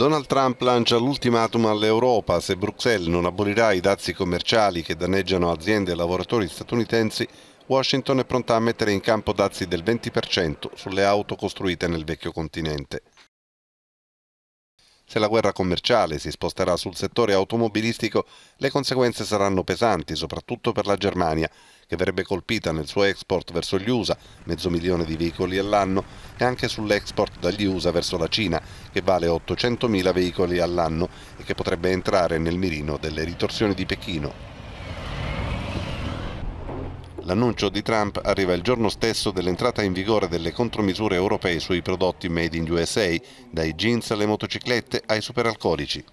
Donald Trump lancia l'ultimatum all'Europa. Se Bruxelles non abolirà i dazi commerciali che danneggiano aziende e lavoratori statunitensi, Washington è pronta a mettere in campo dazi del 20% sulle auto costruite nel vecchio continente. Se la guerra commerciale si sposterà sul settore automobilistico, le conseguenze saranno pesanti, soprattutto per la Germania, che verrebbe colpita nel suo export verso gli USA, mezzo milione di veicoli all'anno, e anche sull'export dagli USA verso la Cina, che vale 800.000 veicoli all'anno e che potrebbe entrare nel mirino delle ritorsioni di Pechino. L'annuncio di Trump arriva il giorno stesso dell'entrata in vigore delle contromisure europee sui prodotti made in USA, dai jeans alle motociclette ai superalcolici.